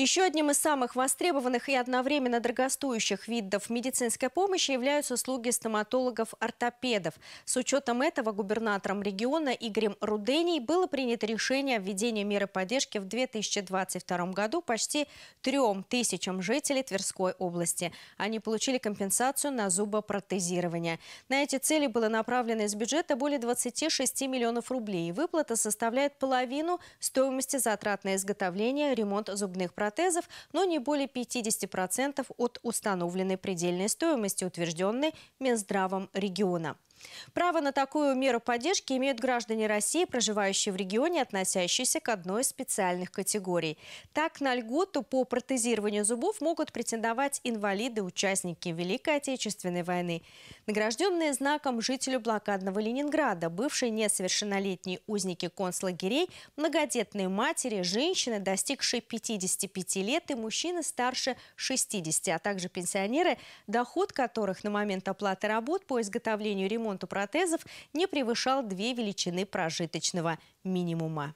Еще одним из самых востребованных и одновременно дорогостоящих видов медицинской помощи являются услуги стоматологов-ортопедов. С учетом этого губернатором региона Игорем Руденей было принято решение о введении меры поддержки в 2022 году почти трем тысячам жителей Тверской области. Они получили компенсацию на зубопротезирование. На эти цели было направлено из бюджета более 26 миллионов рублей. Выплата составляет половину стоимости затрат на изготовление, ремонт зубных процессов протезов, но не более 50% от установленной предельной стоимости, утвержденной Минздравом региона. Право на такую меру поддержки имеют граждане России, проживающие в регионе, относящиеся к одной из специальных категорий. Так, на льготу по протезированию зубов могут претендовать инвалиды, участники Великой Отечественной войны, награжденные знаком жителю блокадного Ленинграда, бывшие несовершеннолетние узники концлагерей, многодетные матери, женщины, достигшие 55 лет и мужчины старше 60, а также пенсионеры, доход которых на момент оплаты работ по изготовлению ремонта ремонту протезов не превышал две величины прожиточного минимума.